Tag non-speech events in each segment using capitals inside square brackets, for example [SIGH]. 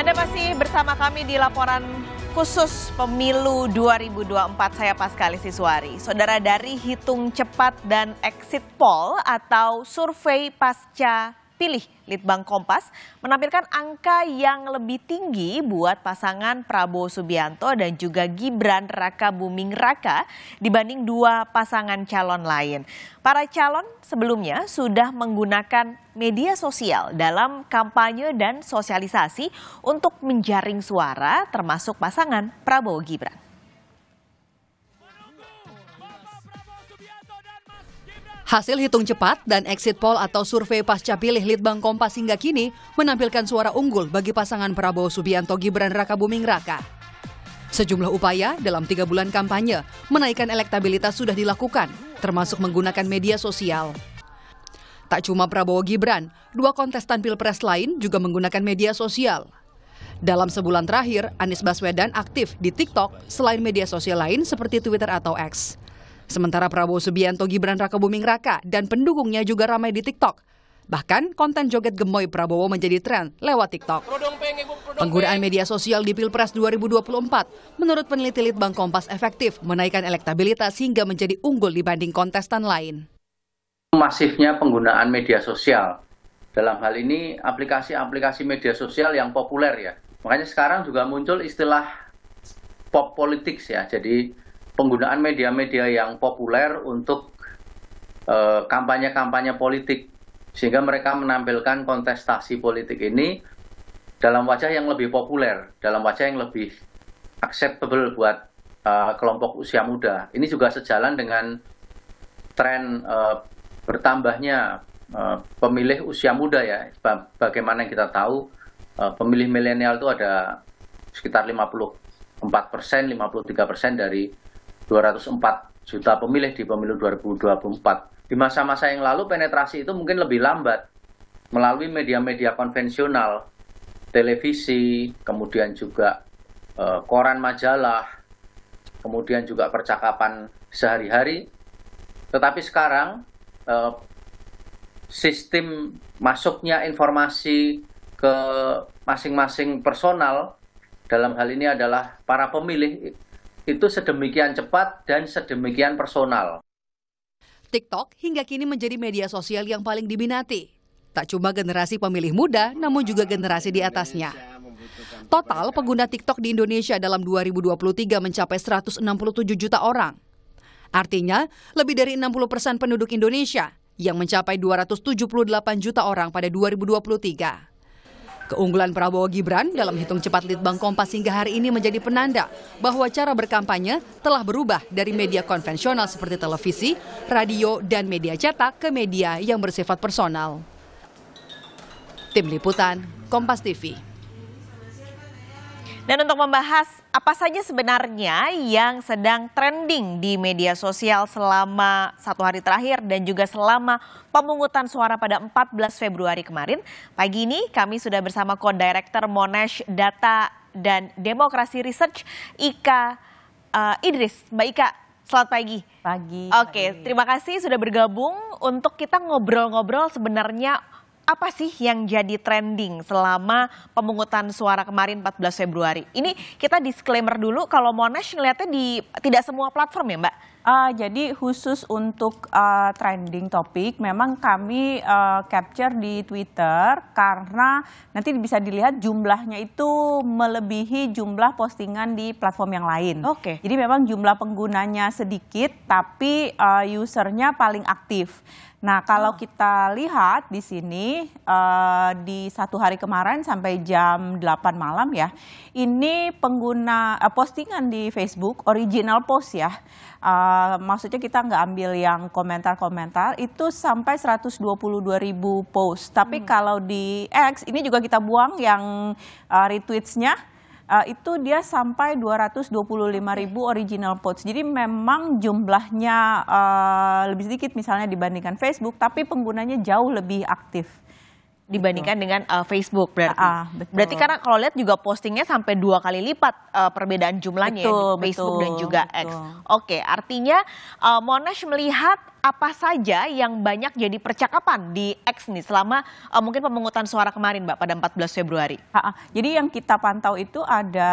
Anda masih bersama kami di laporan khusus pemilu 2024 saya Paskali Siswari. Saudara dari hitung cepat dan exit poll atau survei pasca terpilih Litbang Kompas menampilkan angka yang lebih tinggi buat pasangan Prabowo Subianto dan juga Gibran Raka Buming Raka dibanding dua pasangan calon lain. Para calon sebelumnya sudah menggunakan media sosial dalam kampanye dan sosialisasi untuk menjaring suara termasuk pasangan Prabowo Gibran. Hasil hitung cepat dan exit poll atau survei pasca pilih Litbang Kompas hingga kini menampilkan suara unggul bagi pasangan Prabowo Subianto Gibran Raka Buming Raka. Sejumlah upaya dalam tiga bulan kampanye menaikkan elektabilitas sudah dilakukan, termasuk menggunakan media sosial. Tak cuma Prabowo Gibran, dua kontestan pilpres lain juga menggunakan media sosial. Dalam sebulan terakhir, Anies Baswedan aktif di TikTok selain media sosial lain seperti Twitter atau X. Sementara Prabowo Subianto Gibran Raka Buming Raka dan pendukungnya juga ramai di TikTok. Bahkan konten joget gemoy Prabowo menjadi tren lewat TikTok. Penggunaan media sosial di Pilpres 2024 menurut peneliti Litbang Kompas efektif menaikkan elektabilitas hingga menjadi unggul dibanding kontestan lain. Masifnya penggunaan media sosial. Dalam hal ini aplikasi-aplikasi media sosial yang populer ya. Makanya sekarang juga muncul istilah pop politics ya. Jadi penggunaan media-media yang populer untuk eh, kampanye-kampanye politik sehingga mereka menampilkan kontestasi politik ini dalam wajah yang lebih populer, dalam wajah yang lebih acceptable buat uh, kelompok usia muda. Ini juga sejalan dengan tren uh, bertambahnya uh, pemilih usia muda ya. Bagaimana kita tahu uh, pemilih milenial itu ada sekitar 54 persen, 53 persen dari 204 juta pemilih di pemilu 2024. Di masa-masa yang lalu penetrasi itu mungkin lebih lambat melalui media-media konvensional, televisi, kemudian juga e, koran majalah, kemudian juga percakapan sehari-hari. Tetapi sekarang e, sistem masuknya informasi ke masing-masing personal dalam hal ini adalah para pemilih itu sedemikian cepat dan sedemikian personal. TikTok hingga kini menjadi media sosial yang paling diminati. Tak cuma generasi pemilih muda, namun juga generasi di atasnya. Total pengguna TikTok di Indonesia dalam 2023 mencapai 167 juta orang. Artinya, lebih dari 60 persen penduduk Indonesia yang mencapai 278 juta orang pada 2023. Keunggulan Prabowo Gibran dalam hitung cepat Litbang Kompas hingga hari ini menjadi penanda bahwa cara berkampanye telah berubah dari media konvensional seperti televisi, radio, dan media cetak ke media yang bersifat personal. Tim Liputan, Kompas TV. Dan untuk membahas apa saja sebenarnya yang sedang trending di media sosial selama satu hari terakhir dan juga selama pemungutan suara pada 14 Februari kemarin. Pagi ini kami sudah bersama Co-Director Monash Data dan Demokrasi Research Ika uh, Idris. Mbak Ika, selamat pagi. Pagi. Oke, okay, terima kasih sudah bergabung untuk kita ngobrol-ngobrol sebenarnya apa sih yang jadi trending selama pemungutan suara kemarin 14 Februari? Ini kita disclaimer dulu kalau Monash ngeliatnya di tidak semua platform ya Mbak? Uh, jadi khusus untuk uh, trending topik memang kami uh, capture di Twitter karena nanti bisa dilihat jumlahnya itu melebihi jumlah postingan di platform yang lain. Oke. Okay. Jadi memang jumlah penggunanya sedikit tapi uh, usernya paling aktif. Nah, kalau ah. kita lihat di sini uh, di satu hari kemarin sampai jam 8 malam ya, ini pengguna uh, postingan di Facebook original post ya, uh, maksudnya kita nggak ambil yang komentar-komentar itu sampai 122 ribu post. Tapi hmm. kalau di X ini juga kita buang yang uh, retweetsnya uh, itu dia sampai 225 ribu original posts. Jadi memang jumlahnya uh, lebih sedikit misalnya dibandingkan Facebook, tapi penggunanya jauh lebih aktif dibandingkan betul. Gitu. dengan uh, Facebook berarti. Ah, ah, betul. Berarti karena kalau lihat juga postingnya sampai dua kali lipat uh, perbedaan jumlahnya ya betul, ya, Facebook betul, dan juga betul. X. Oke, artinya uh, Monash melihat apa saja yang banyak jadi percakapan di X nih selama uh, mungkin pemungutan suara kemarin Mbak pada 14 Februari? Ha -ha. Jadi yang kita pantau itu ada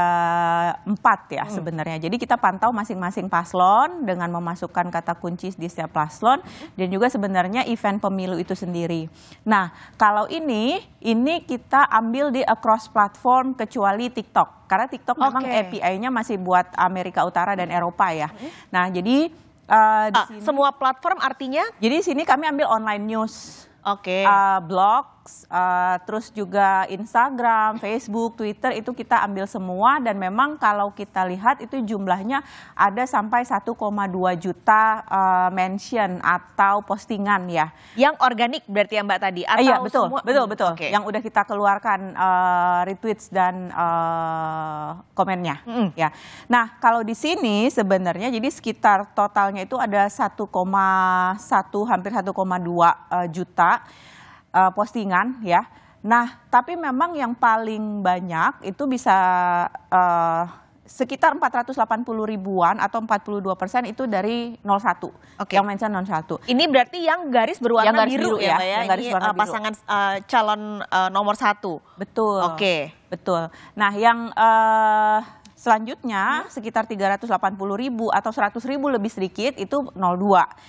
empat ya hmm. sebenarnya. Jadi kita pantau masing-masing paslon dengan memasukkan kata kunci di setiap paslon dan juga sebenarnya event pemilu itu sendiri. Nah kalau ini, ini kita ambil di across platform kecuali TikTok. Karena TikTok okay. memang API-nya masih buat Amerika Utara dan Eropa ya. Hmm. Nah jadi Uh, di ah, sini. Semua platform artinya? Jadi sini kami ambil online news. Oke. Okay. Uh, eh, blog, Eh, terus juga Instagram, Facebook, Twitter itu kita ambil semua dan memang kalau kita lihat itu jumlahnya ada sampai 1,2 juta uh, mention atau postingan ya. Yang organik berarti ya Mbak tadi iya, atau iya, betul, semua betul betul okay. yang udah kita keluarkan uh, retweets dan uh, komennya mm -hmm. ya. Nah, kalau di sini sebenarnya jadi sekitar totalnya itu ada 1,1 hampir 1,2 uh, juta uh, postingan ya. Nah, tapi memang yang paling banyak itu bisa uh, sekitar 480 ribuan atau 42 persen itu dari 01 okay. yang mention 01. Ini berarti yang garis berwarna yang garis biru, biru ya, ya, ya. yang garis ini, uh, pasangan uh, calon uh, nomor satu. Betul. Oke. Okay. Betul. Nah, yang uh, Selanjutnya hmm? sekitar 380 ribu atau 100 ribu lebih sedikit itu 02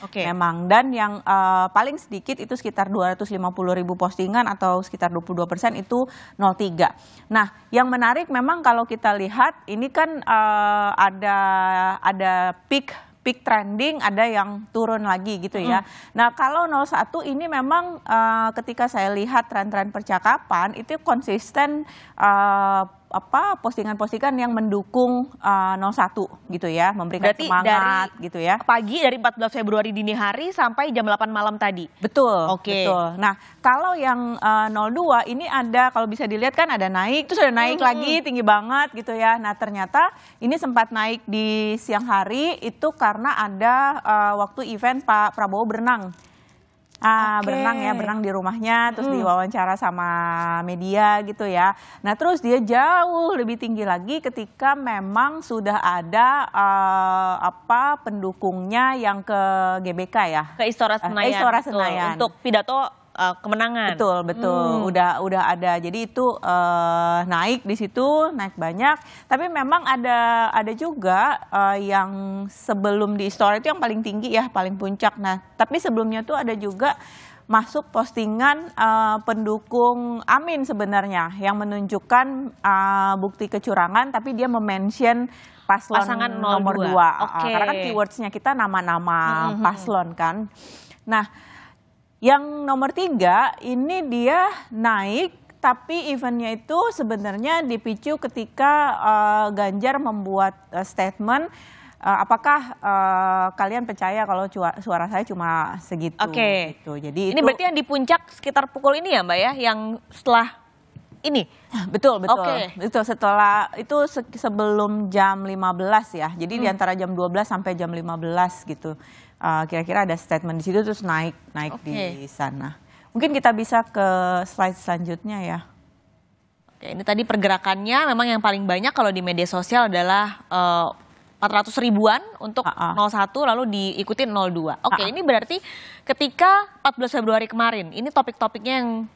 okay. memang. Dan yang uh, paling sedikit itu sekitar 250 ribu postingan atau sekitar 22 persen itu 03. Nah yang menarik memang kalau kita lihat ini kan uh, ada ada peak peak trending ada yang turun lagi gitu ya. Mm. Nah, kalau 01 ini memang uh, ketika saya lihat tren-tren percakapan itu konsisten uh, apa postingan-postingan yang mendukung uh, eh, 01 gitu ya, memberikan Berarti semangat dari gitu ya. Pagi dari 14 Februari dini hari sampai jam 8 malam tadi. Betul. Oke. Okay. Betul. Nah, kalau yang uh, eh, 02 ini ada kalau bisa dilihat kan ada naik, terus ada naik hmm. lagi tinggi banget gitu ya. Nah, ternyata ini sempat naik di siang hari itu karena ada uh, waktu event Pak Prabowo berenang. Ah, okay. berenang ya, berenang di rumahnya, terus mm. diwawancara sama media gitu ya. Nah, terus dia jauh lebih tinggi lagi ketika memang sudah ada uh, apa pendukungnya yang ke GBK ya, ke Istora eh, Senayan, eh, Istora Senayan. Tuh, untuk pidato uh, kemenangan. Betul, betul. Hmm. Udah udah ada. Jadi itu uh, naik di situ, naik banyak. Tapi memang ada ada juga uh, yang sebelum di story itu yang paling tinggi ya, paling puncak. Nah, tapi sebelumnya tuh ada juga masuk postingan uh, pendukung Amin sebenarnya yang menunjukkan uh, bukti kecurangan tapi dia memention paslon Pasangan nomor 2. Ah, okay. karena kan keywordsnya kita nama-nama mm -hmm. paslon kan. Nah, yang nomor tiga ini dia naik tapi eventnya itu sebenarnya dipicu ketika uh, Ganjar membuat uh, statement uh, apakah uh, kalian percaya kalau suara saya cuma segitu? Oke. Okay. Gitu. Jadi ini itu, berarti yang di puncak sekitar pukul ini ya, Mbak ya, yang setelah ini. [LAUGHS] Betul, betul. Okay. Betul, setelah itu se sebelum jam 15 ya. Jadi hmm. di antara jam 12 sampai jam 15 gitu. Eh, kira-kira uh, ada statement di situ terus naik naik okay. di sana. Mungkin kita bisa ke slide selanjutnya ya. Oke, ini tadi pergerakannya memang yang paling banyak kalau di media sosial adalah uh, eh, 400 ribuan untuk A-a. Ah, ah. 01 lalu diikuti 02. Oke, A-a. Ah, ini berarti ketika 14 Februari kemarin, ini topik-topiknya yang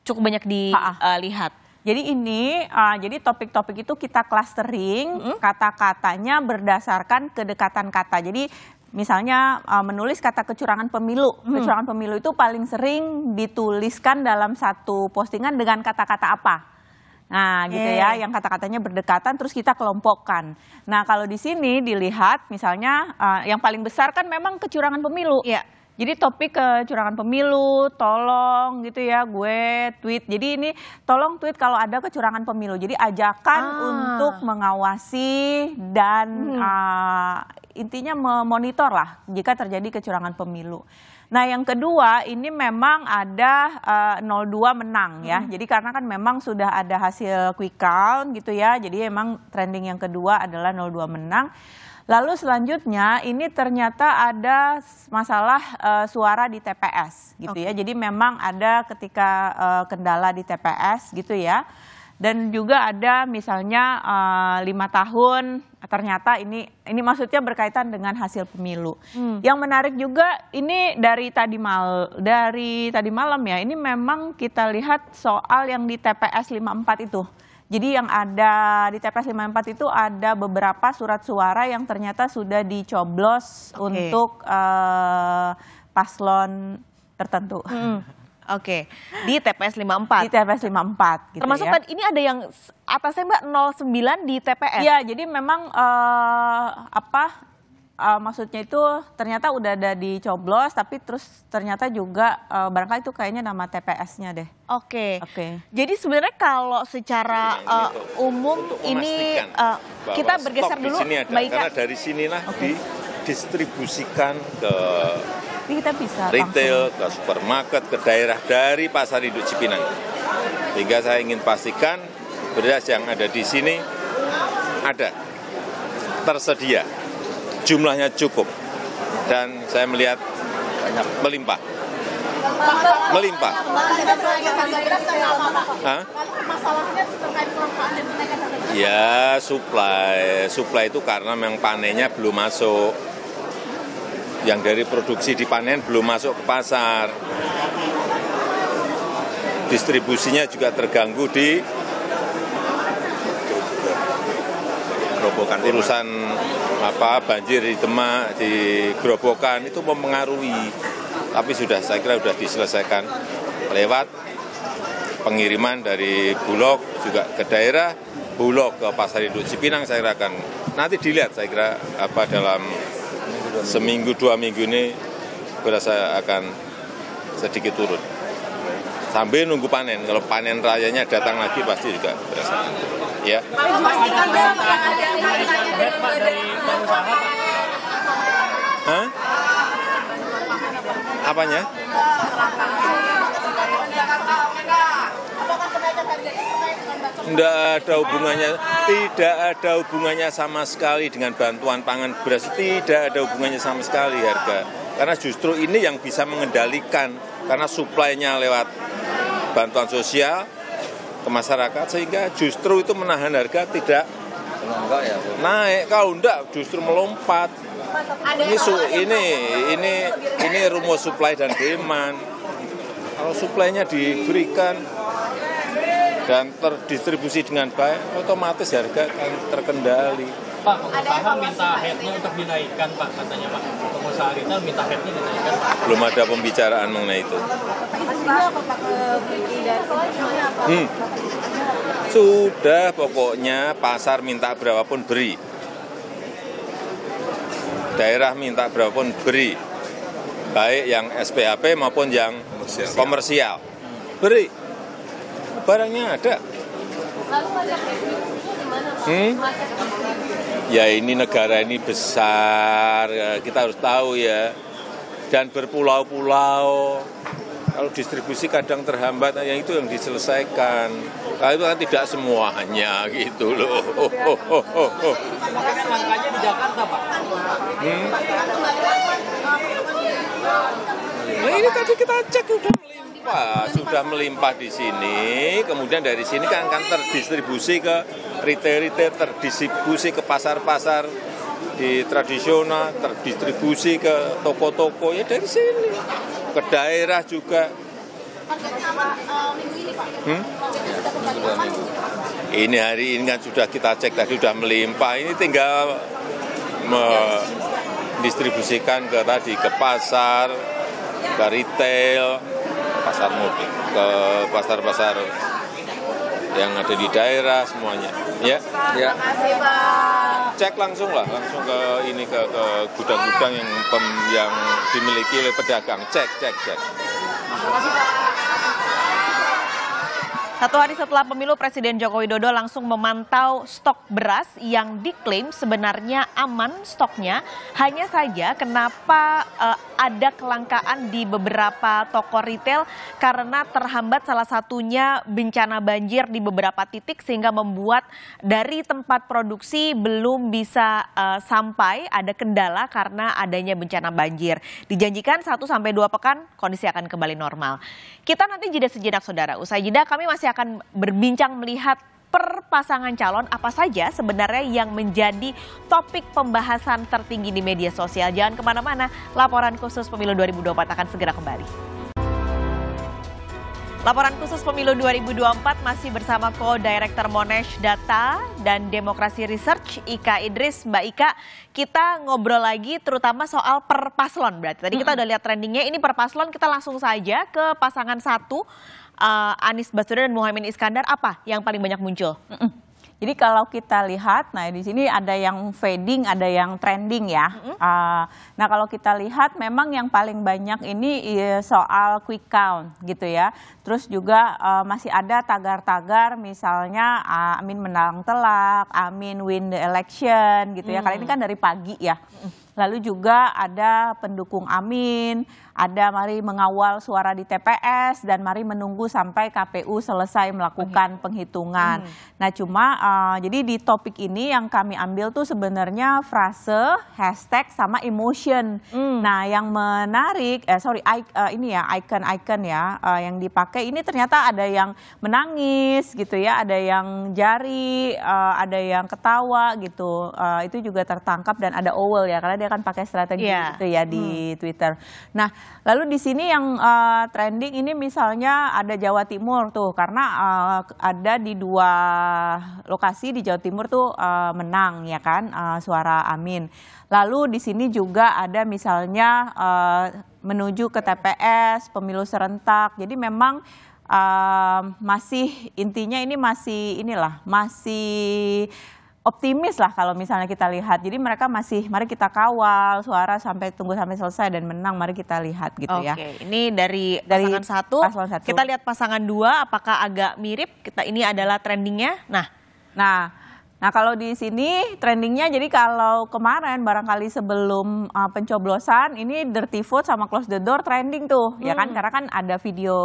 cukup banyak dilihat. Eh, uh Jadi ini, uh, jadi topik-topik itu kita clustering mm -hmm. kata-katanya berdasarkan kedekatan kata. Jadi Misalnya uh, menulis kata kecurangan pemilu. Hmm. Kecurangan pemilu itu paling sering dituliskan dalam satu postingan dengan kata-kata apa? Nah, gitu ya, eh. yang kata-katanya berdekatan terus kita kelompokkan. Nah, kalau di sini dilihat misalnya uh, yang paling besar kan memang kecurangan pemilu. Yeah. Jadi topik kecurangan pemilu, tolong gitu ya gue tweet. Jadi ini tolong tweet kalau ada kecurangan pemilu. Jadi ajakan ah. untuk mengawasi dan hmm. uh, intinya memonitor lah jika terjadi kecurangan pemilu. Nah, yang kedua ini memang ada uh, eh, 02 menang ya. Hmm. Jadi karena kan memang sudah ada hasil quick count gitu ya. Jadi memang trending yang kedua adalah 02 menang. Lalu selanjutnya ini ternyata ada masalah uh, suara di TPS gitu okay. ya. Jadi memang ada ketika uh, kendala di TPS gitu ya dan juga ada misalnya eh, lima uh, tahun ternyata ini ini maksudnya berkaitan dengan hasil pemilu. Hmm. Yang menarik juga ini dari tadi mal dari tadi malam ya ini memang kita lihat soal yang di TPS 54 itu. Jadi yang ada di TPS 54 itu ada beberapa surat suara yang ternyata sudah dicoblos okay. untuk uh, paslon tertentu. Hmm. Oke, di TPS 54. Di TPS 54 gitu Termasuk ya. tadi kan, ini ada yang atasnya Mbak 09 di TPS. Iya, jadi memang uh, apa uh, maksudnya itu ternyata udah ada di coblos tapi terus ternyata juga uh, barangkali itu kayaknya nama TPS-nya deh. Oke. Okay. Oke. Okay. Jadi sebenarnya kalau secara uh, itu, umum ini uh, kita bergeser dulu ada, Mbak Ika. karena dari sinilah okay. didistribusikan ke Berarti kita bisa retail langsung. ke supermarket ke daerah dari pasar induk Cipinang sehingga saya ingin pastikan beras yang ada di sini ada tersedia jumlahnya cukup dan saya melihat banyak melimpah melimpah Hah? Ya, suplai Supply itu karena memang panennya belum masuk yang dari produksi dipanen belum masuk ke pasar. Distribusinya juga terganggu di gerobokan urusan apa banjir di Demak di gerobokan itu mempengaruhi tapi sudah saya kira sudah diselesaikan lewat pengiriman dari Bulog juga ke daerah Bulog ke pasar induk Cipinang saya kira akan nanti dilihat saya kira apa dalam seminggu dua minggu ini berasa akan sedikit turun. Sambil nunggu panen, kalau panen rayanya datang lagi pasti juga berasa. Ya. Hah? Apanya? tidak ada hubungannya, tidak ada hubungannya sama sekali dengan bantuan pangan beras, tidak ada hubungannya sama sekali harga. Karena justru ini yang bisa mengendalikan, karena suplainya lewat bantuan sosial ke masyarakat, sehingga justru itu menahan harga tidak naik. Kalau enggak justru melompat. Ini, su, ini, ini, ini rumus supply dan demand. Kalau suplainya diberikan, dan terdistribusi dengan baik, otomatis harga akan terkendali. Pak, pengusaha minta headnya untuk dinaikkan, Pak, katanya Pak. Pengusaha kita minta headnya dinaikkan, Pak. Belum ada pembicaraan mengenai itu. Hmm. Sudah pokoknya pasar minta berapapun beri. Daerah minta berapapun beri. Baik yang SPHP maupun yang komersial. Beri barangnya ada. Hmm? Ya ini negara ini besar, ya, kita harus tahu ya. Dan berpulau-pulau, kalau distribusi kadang terhambat, yang itu yang diselesaikan. Kalau itu kan tidak semuanya gitu loh. Hmm? Nah ini tadi kita cek udah Wah, sudah melimpah di sini, kemudian dari sini kan akan terdistribusi ke retail-retail, terdistribusi ke pasar-pasar di tradisional, terdistribusi ke toko-toko ya dari sini, ke daerah juga. Hmm? Ini hari ini kan sudah kita cek tadi sudah melimpah, ini tinggal mendistribusikan ke tadi ke pasar, ke retail, pasar mudik, ke pasar-pasar yang ada di daerah semuanya. Ya. Ya. Cek langsung lah, langsung ke ini ke ke gudang-gudang yang pem, yang dimiliki oleh pedagang. Cek, cek, cek. Satu hari setelah pemilu, Presiden Joko Widodo langsung memantau stok beras yang diklaim sebenarnya aman stoknya. Hanya saja kenapa uh, ada kelangkaan di beberapa toko retail karena terhambat salah satunya bencana banjir di beberapa titik sehingga membuat dari tempat produksi belum bisa uh, sampai ada kendala karena adanya bencana banjir. Dijanjikan 1 sampai 2 pekan kondisi akan kembali normal. Kita nanti jeda sejenak Saudara. Usai jeda kami masih masih akan berbincang melihat per pasangan calon apa saja sebenarnya yang menjadi topik pembahasan tertinggi di media sosial. Jangan kemana-mana, laporan khusus pemilu 2024 akan segera kembali. Laporan khusus pemilu 2024 masih bersama co-director Monash Data dan Demokrasi Research Ika Idris. Mbak Ika, kita ngobrol lagi terutama soal perpaslon paslon berarti. Tadi kita udah lihat trendingnya, ini perpaslon kita langsung saja ke pasangan satu uh, Anies Baswedan dan Muhammad Iskandar apa yang paling banyak muncul? Mm -mm. Jadi kalau kita lihat, nah di sini ada yang fading, ada yang trending ya. Mm -hmm. uh, nah kalau kita lihat, memang yang paling banyak ini iya, soal quick count gitu ya. Terus juga uh, masih ada tagar-tagar, misalnya Amin menang telak, Amin win the election gitu ya. Mm -hmm. Kali ini kan dari pagi ya. Mm -hmm lalu juga ada pendukung Amin, ada mari mengawal suara di TPS dan mari menunggu sampai KPU selesai melakukan penghitungan. Hmm. Nah, cuma uh, jadi di topik ini yang kami ambil tuh sebenarnya frase, hashtag sama emotion. Hmm. Nah, yang menarik eh sorry I, uh, ini ya icon-icon ya uh, yang dipakai ini ternyata ada yang menangis gitu ya, ada yang jari, uh, ada yang ketawa gitu. Uh, itu juga tertangkap dan ada owl ya karena dia kan pakai strategi yeah. gitu ya di hmm. Twitter. Nah, lalu di sini yang uh, trending ini misalnya ada Jawa Timur tuh karena uh, ada di dua lokasi di Jawa Timur tuh uh, menang ya kan uh, suara Amin. Lalu di sini juga ada misalnya uh, menuju ke TPS pemilu serentak. Jadi memang uh, masih intinya ini masih inilah masih optimis lah kalau misalnya kita lihat. Jadi mereka masih mari kita kawal suara sampai tunggu sampai selesai dan menang mari kita lihat gitu okay. ya. Oke, ini dari, dari satu, satu. Kita lihat pasangan dua apakah agak mirip? Kita ini adalah trendingnya. Nah, nah Nah kalau di sini trendingnya jadi kalau kemarin barangkali sebelum uh, pencoblosan ini dirty food sama close the door trending tuh hmm. ya kan hmm. karena kan ada video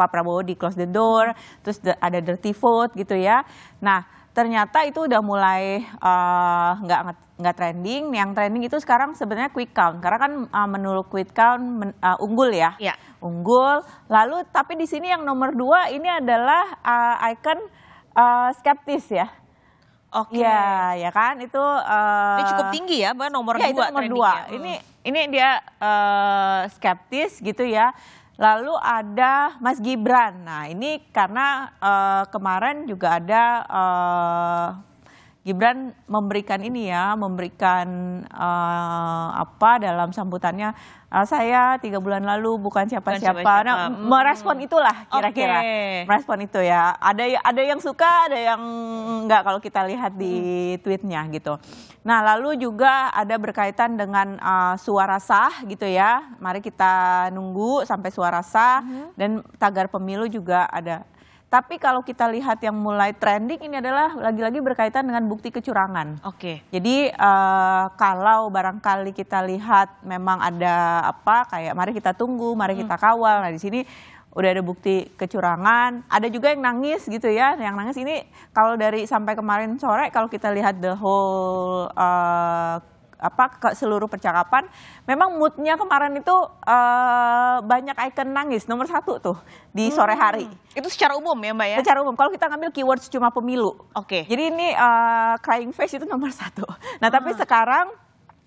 Pak Prabowo di close the door terus ada dirty food gitu ya. Nah ternyata itu udah mulai eh, nggak uh, nggak trending. Yang trending itu sekarang sebenarnya quick count karena kan uh, menurut quick count men, uh, unggul ya. ya, unggul. Lalu tapi di sini yang nomor dua ini adalah uh, icon uh, skeptis ya. Oke. Okay. Ya, ya kan itu. Uh, ini cukup tinggi ya, mbak nomor ya, dua. Itu nomor dua. Ya. Ini ini dia uh, skeptis gitu ya. Lalu ada Mas Gibran. Nah, ini karena uh, kemarin juga ada uh, Gibran memberikan ini ya, memberikan uh, apa dalam sambutannya uh, saya tiga bulan lalu bukan siapa-siapa. Nah, hmm. merespon itulah kira-kira, okay. merespon itu ya. Ada ada yang suka, ada yang enggak kalau kita lihat di hmm. tweetnya gitu. Nah lalu juga ada berkaitan dengan uh, suara sah gitu ya. Mari kita nunggu sampai suara sah hmm. dan tagar pemilu juga ada. Tapi kalau kita lihat yang mulai trending ini adalah lagi-lagi berkaitan dengan bukti kecurangan. Oke. Okay. Jadi uh, kalau barangkali kita lihat memang ada apa kayak mari kita tunggu, mari hmm. kita kawal. Nah di sini udah ada bukti kecurangan, ada juga yang nangis gitu ya. Yang nangis ini kalau dari sampai kemarin sore kalau kita lihat the whole uh, apa ke seluruh percakapan memang moodnya kemarin itu uh, banyak icon nangis nomor satu tuh di hmm. sore hari hmm. itu secara umum ya mbak ya secara umum kalau kita ngambil keywords cuma pemilu oke okay. jadi ini uh, crying face itu nomor satu nah tapi hmm. sekarang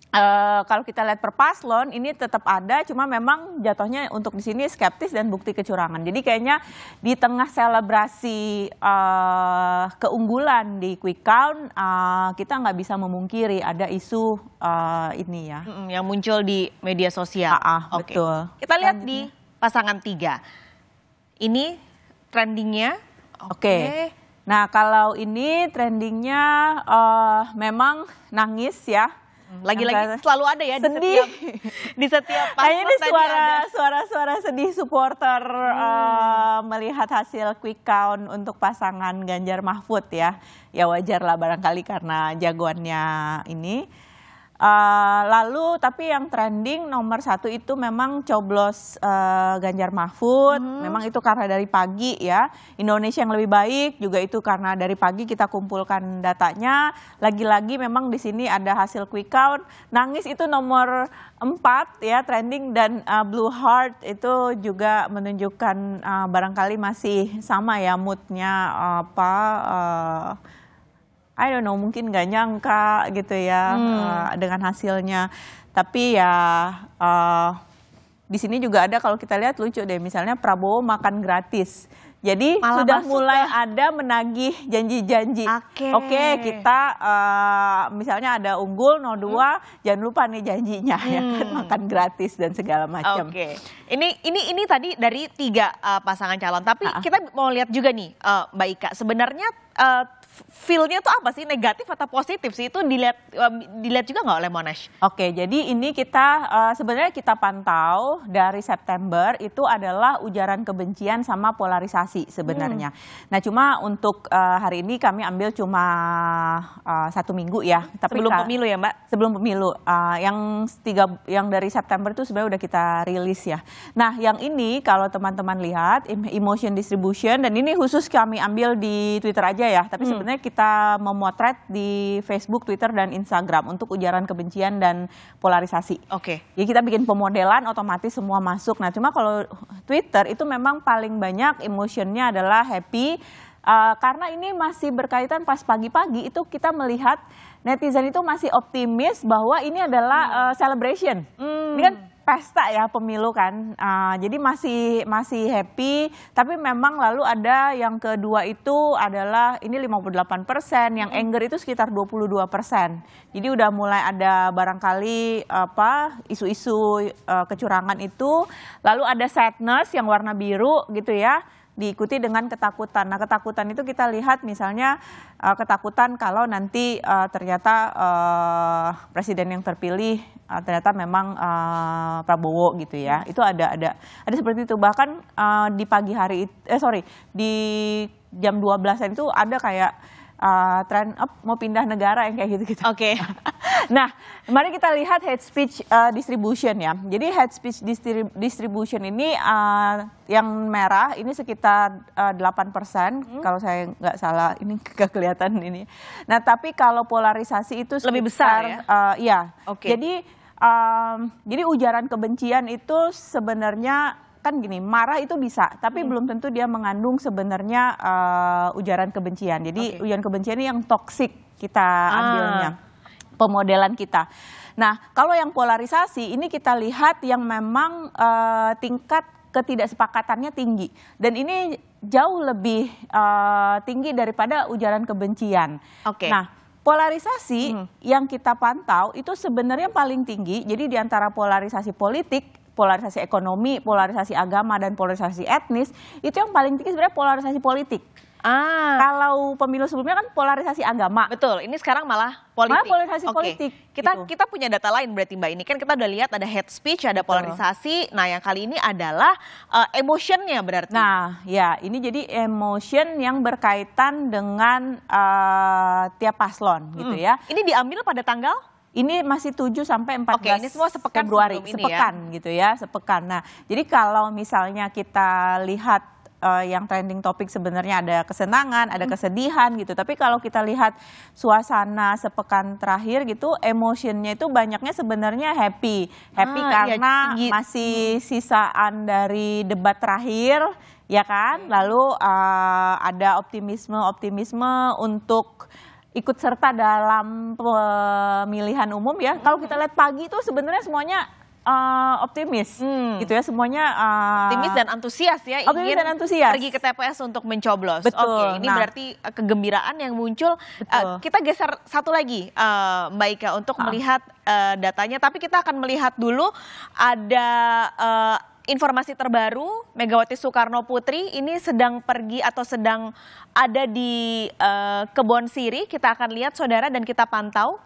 Uh, kalau kita lihat per paslon ini tetap ada, cuma memang jatuhnya untuk di sini skeptis dan bukti kecurangan. Jadi kayaknya di tengah selebrasi uh, keunggulan di quick count, uh, kita nggak bisa memungkiri ada isu uh, ini ya. Yang muncul di media sosial. Uh, ah, uh, ah, okay. Betul. Kita lihat di pasangan tiga. Ini trendingnya. Oke. Okay. Okay. Nah kalau ini trendingnya uh, memang nangis ya Hmm, Lagi-lagi selalu ada ya sedih. di setiap di setiap [LAUGHS] Kayaknya ini suara suara-suara sedih supporter hmm. uh, melihat hasil quick count untuk pasangan Ganjar Mahfud ya. Ya wajar lah barangkali karena jagoannya ini. Eh, lalu tapi yang trending nomor satu itu memang coblos uh, Ganjar Mahfud. Hmm. Memang itu karena dari pagi ya. Indonesia yang lebih baik juga itu karena dari pagi kita kumpulkan datanya. Lagi-lagi memang di sini ada hasil quick count. Nangis itu nomor empat ya trending dan uh, Blue Heart itu juga menunjukkan uh, barangkali masih sama ya moodnya uh, apa. Uh, I don't know mungkin nggak nyangka gitu ya hmm. uh, dengan hasilnya. Tapi ya uh, di sini juga ada kalau kita lihat lucu deh misalnya Prabowo makan gratis. Jadi Malah sudah mulai ya. ada menagih janji-janji. Oke. Okay. okay, kita uh, misalnya ada unggul 02, hmm. jangan lupa nih janjinya hmm. [LAUGHS] ya kan hmm. makan gratis dan segala macam. Oke. Okay. Ini ini ini tadi dari tiga uh, pasangan calon, tapi -uh. kita mau lihat juga nih uh, Mbak Ika sebenarnya uh, feel-nya tuh apa sih? Negatif atau positif sih? Itu dilihat dilihat juga nggak oleh Monash? Oke, jadi ini kita uh, sebenarnya kita pantau dari September itu adalah ujaran kebencian sama polarisasi sebenarnya. Hmm. Nah, cuma untuk uh, hari ini kami ambil cuma uh, satu minggu ya. Tapi sebelum pemilu ya, Mbak? Sebelum pemilu. Uh, yang tiga yang dari September itu sebenarnya udah kita rilis ya. Nah, yang ini kalau teman-teman lihat emotion distribution dan ini khusus kami ambil di Twitter aja ya, tapi hmm sebenarnya kita memotret di Facebook, Twitter, dan Instagram untuk ujaran kebencian dan polarisasi. Oke. Okay. Ya kita bikin pemodelan, otomatis semua masuk. Nah cuma kalau Twitter itu memang paling banyak emotionnya adalah happy. Uh, karena ini masih berkaitan pas pagi-pagi itu kita melihat netizen itu masih optimis bahwa ini adalah uh, celebration. Hmm. Ini kan pesta ya pemilu kan. Uh, jadi masih masih happy, tapi memang lalu ada yang kedua itu adalah ini 58 persen, yang anger itu sekitar 22 persen. Jadi udah mulai ada barangkali apa isu-isu uh, kecurangan itu. Lalu ada sadness yang warna biru gitu ya diikuti dengan ketakutan. Nah, ketakutan itu kita lihat misalnya uh, ketakutan kalau nanti uh, ternyata uh, presiden yang terpilih uh, ternyata memang uh, Prabowo gitu ya. Itu ada ada ada seperti itu. Bahkan uh, di pagi hari eh sorry, di jam 12 belas itu ada kayak uh, tren up mau pindah negara yang kayak gitu-gitu. Oke. Okay. [LAUGHS] Nah, mari kita lihat head speech uh, distribution ya. Jadi head speech distribution ini uh, yang merah ini sekitar uh, eh, 8 persen hmm. kalau saya nggak salah ini [LAUGHS] nggak kelihatan ini. Nah, tapi kalau polarisasi itu sekitar, lebih besar ya. Uh, ya. Okay. Jadi um, jadi ujaran kebencian itu sebenarnya kan gini marah itu bisa tapi hmm. belum tentu dia mengandung sebenarnya uh, ujaran kebencian jadi okay. ujaran kebencian ini yang toksik kita ah. ambilnya pemodelan kita. Nah, kalau yang polarisasi ini kita lihat yang memang uh, tingkat ketidaksepakatannya tinggi dan ini jauh lebih uh, tinggi daripada ujaran kebencian. Oke. Okay. Nah, polarisasi hmm. yang kita pantau itu sebenarnya paling tinggi. Jadi di antara polarisasi politik polarisasi ekonomi, polarisasi agama, dan polarisasi etnis, itu yang paling tinggi sebenarnya polarisasi politik. Ah. Kalau pemilu sebelumnya kan polarisasi agama. Betul. Ini sekarang malah politik. Malah polarisasi okay. politik. Kita gitu. kita punya data lain berarti Mbak. Ini kan kita udah lihat ada head speech, ada Betul. polarisasi. Nah, yang kali ini adalah uh, emotionnya berarti. Nah, ya ini jadi emotion yang berkaitan dengan uh, tiap paslon hmm. gitu ya. Ini diambil pada tanggal ini masih 7 sampai 14 Oke, ini semua sepekan Februari, ya. sepekan ya. gitu ya, sepekan. Nah, jadi kalau misalnya kita lihat uh, yang trending topik sebenarnya ada kesenangan, ada hmm. kesedihan gitu. Tapi kalau kita lihat suasana sepekan terakhir gitu, emosinya itu banyaknya sebenarnya happy, happy ah, iya, karena iya, masih hmm. sisaan dari debat terakhir, ya kan. Iya. Lalu uh, ada optimisme, optimisme untuk ikut serta dalam pemilihan umum ya. Kalau kita hmm. lihat pagi itu sebenarnya semuanya uh, optimis hmm. gitu ya semuanya uh, optimis dan antusias ya optimis ingin dan antusias. pergi ke TPS untuk mencoblos. Betul. Oke, ini nah, berarti eh, kegembiraan yang muncul. Uh, kita geser satu lagi uh, Mbak Ika untuk uh. melihat uh, datanya tapi kita akan melihat dulu ada uh, informasi terbaru Megawati Soekarno Putri ini sedang pergi atau sedang ada di uh, Kebon Siri. Kita akan lihat saudara dan kita pantau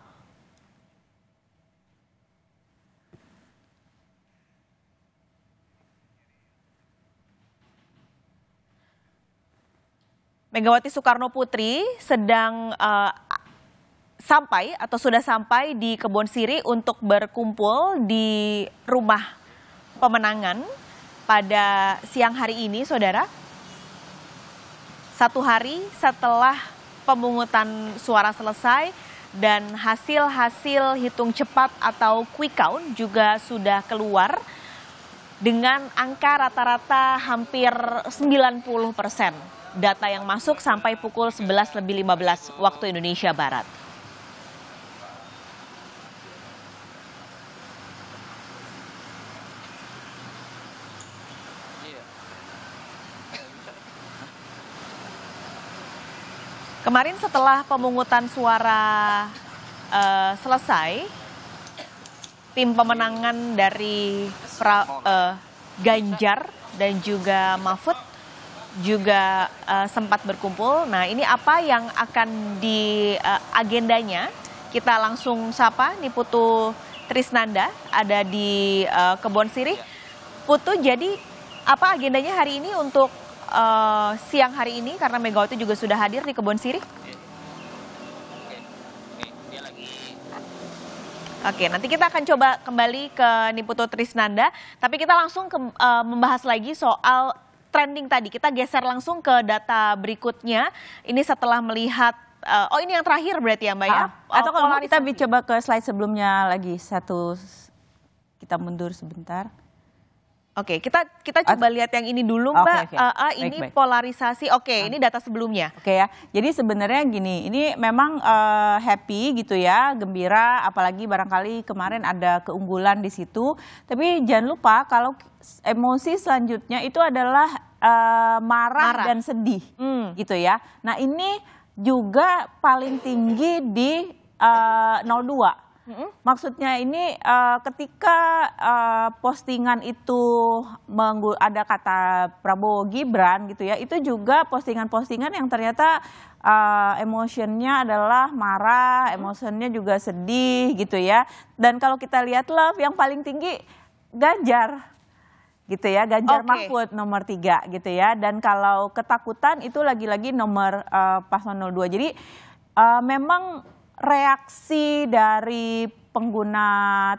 Megawati Soekarno Putri sedang uh, sampai atau sudah sampai di Kebon Siri untuk berkumpul di rumah pemenangan pada siang hari ini, saudara. Satu hari setelah pemungutan suara selesai dan hasil-hasil hitung cepat atau quick count juga sudah keluar dengan angka rata-rata hampir 90 persen data yang masuk sampai pukul 11 lebih 15 waktu Indonesia Barat. Kemarin setelah pemungutan suara uh, selesai, tim pemenangan dari pra, uh, Ganjar dan juga Mahfud juga uh, sempat berkumpul. Nah, ini apa yang akan di uh, agendanya? Kita langsung sapa nih Putu Trisnanda ada di uh, Kebon Sirih. Ya. Putu, jadi apa agendanya hari ini untuk uh, siang hari ini karena Megawati juga sudah hadir di Kebon Sirih? Oke, nanti kita akan coba kembali ke Niputo Trisnanda, tapi kita langsung ke, uh, membahas lagi soal trending tadi. Kita geser langsung ke data berikutnya. Ini setelah melihat uh, oh ini yang terakhir berarti ya Mbak ya? Ah, oh, atau kalau kita coba ke slide sebelumnya lagi satu kita mundur sebentar. Oke, kita kita coba lihat yang ini dulu, Mbak. Okay, okay. uh, ini baik, baik. polarisasi. Oke, okay, ah. ini data sebelumnya. Oke okay, ya. Jadi sebenarnya gini, ini memang uh, happy gitu ya, gembira apalagi barangkali kemarin ada keunggulan di situ. Tapi jangan lupa kalau emosi selanjutnya itu adalah uh, marah, marah dan sedih. Hmm. Gitu ya. Nah, ini juga paling tinggi di uh, eh, 02 Maksudnya ini uh, ketika uh, postingan itu ada kata Prabowo Gibran gitu ya, itu juga postingan-postingan yang ternyata uh, eh, emosinya adalah marah, emosinya juga sedih gitu ya. Dan kalau kita lihat love yang paling tinggi Ganjar gitu ya Ganjar okay. Mahfud nomor tiga gitu ya dan kalau ketakutan itu lagi-lagi nomor uh, paslon 02 jadi uh, memang reaksi dari pengguna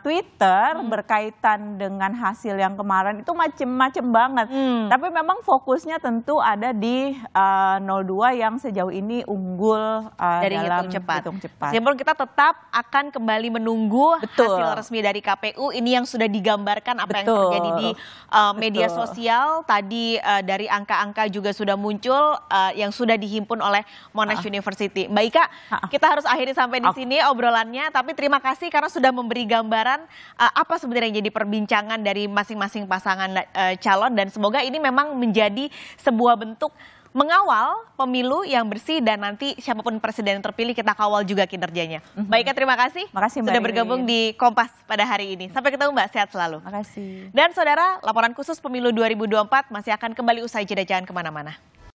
Twitter hmm. berkaitan dengan hasil yang kemarin itu macem-macem banget. Hmm. Tapi memang fokusnya tentu ada di uh, eh, 02 yang sejauh ini unggul uh, dari dalam hitung cepat. Hitung cepat. Simpul kita tetap akan kembali menunggu Betul. hasil resmi dari KPU ini yang sudah digambarkan apa Betul. yang terjadi di uh, media Betul. sosial tadi uh, dari angka-angka juga sudah muncul uh, yang sudah dihimpun oleh Monash uh. University. Baik Ika, uh. kita harus akhiri sampai di sini obrolannya tapi terima kasih karena karena sudah memberi gambaran uh, apa sebenarnya yang jadi perbincangan dari masing-masing pasangan uh, calon dan semoga ini memang menjadi sebuah bentuk mengawal pemilu yang bersih dan nanti siapapun presiden yang terpilih kita kawal juga kinerjanya. Mm -hmm. Baiknya terima kasih. Makasih Mbak sudah bergabung Rini. di Kompas pada hari ini. Sampai ketemu Mbak, sehat selalu. Makasih. Dan saudara, laporan khusus pemilu 2024 masih akan kembali usai jeda jangan kemana-mana.